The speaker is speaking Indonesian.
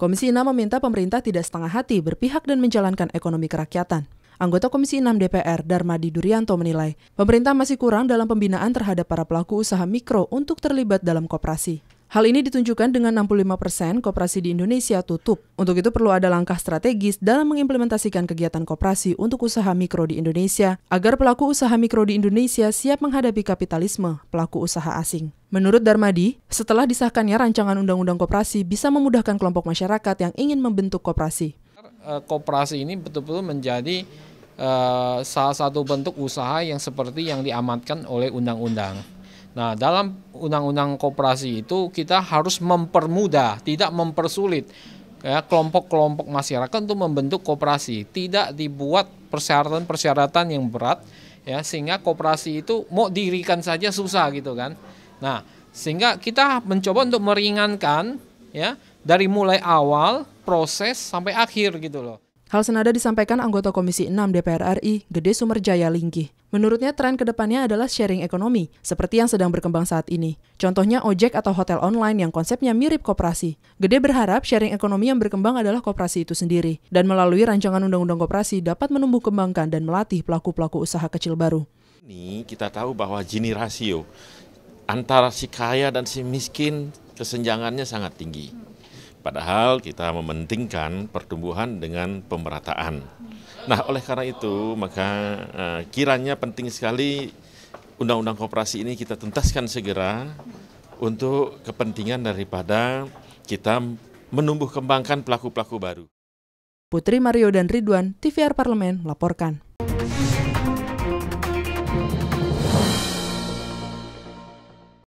Komisi 6 meminta pemerintah tidak setengah hati berpihak dan menjalankan ekonomi kerakyatan. Anggota Komisi 6 DPR, Darmadi Durianto menilai, pemerintah masih kurang dalam pembinaan terhadap para pelaku usaha mikro untuk terlibat dalam koperasi. Hal ini ditunjukkan dengan 65% koperasi di Indonesia tutup. Untuk itu perlu ada langkah strategis dalam mengimplementasikan kegiatan koperasi untuk usaha mikro di Indonesia agar pelaku usaha mikro di Indonesia siap menghadapi kapitalisme pelaku usaha asing. Menurut Darmadi, setelah disahkannya rancangan undang-undang koperasi bisa memudahkan kelompok masyarakat yang ingin membentuk koperasi. Eh, koperasi ini betul-betul menjadi eh, salah satu bentuk usaha yang seperti yang diamatkan oleh undang-undang Nah, dalam undang-undang koperasi itu kita harus mempermudah, tidak mempersulit ya kelompok-kelompok masyarakat untuk membentuk koperasi, tidak dibuat persyaratan-persyaratan yang berat ya sehingga koperasi itu mau dirikan saja susah gitu kan. Nah, sehingga kita mencoba untuk meringankan ya dari mulai awal proses sampai akhir gitu loh. Hal senada disampaikan anggota Komisi 6 DPR RI, Gede Sumerjaya Linggih. Menurutnya tren kedepannya adalah sharing ekonomi, seperti yang sedang berkembang saat ini. Contohnya ojek atau hotel online yang konsepnya mirip kooperasi. Gede berharap sharing ekonomi yang berkembang adalah kooperasi itu sendiri, dan melalui rancangan undang-undang Kooperasi dapat menumbuh kembangkan dan melatih pelaku-pelaku usaha kecil baru. Ini kita tahu bahwa Gini rasio antara si kaya dan si miskin kesenjangannya sangat tinggi. Padahal kita mementingkan pertumbuhan dengan pemerataan. Nah, oleh karena itu, maka eh, kiranya penting sekali undang-undang koperasi ini kita tuntaskan segera untuk kepentingan daripada kita menumbuh kembangkan pelaku-pelaku baru. Putri Mario dan Ridwan, TVR Parlemen melaporkan.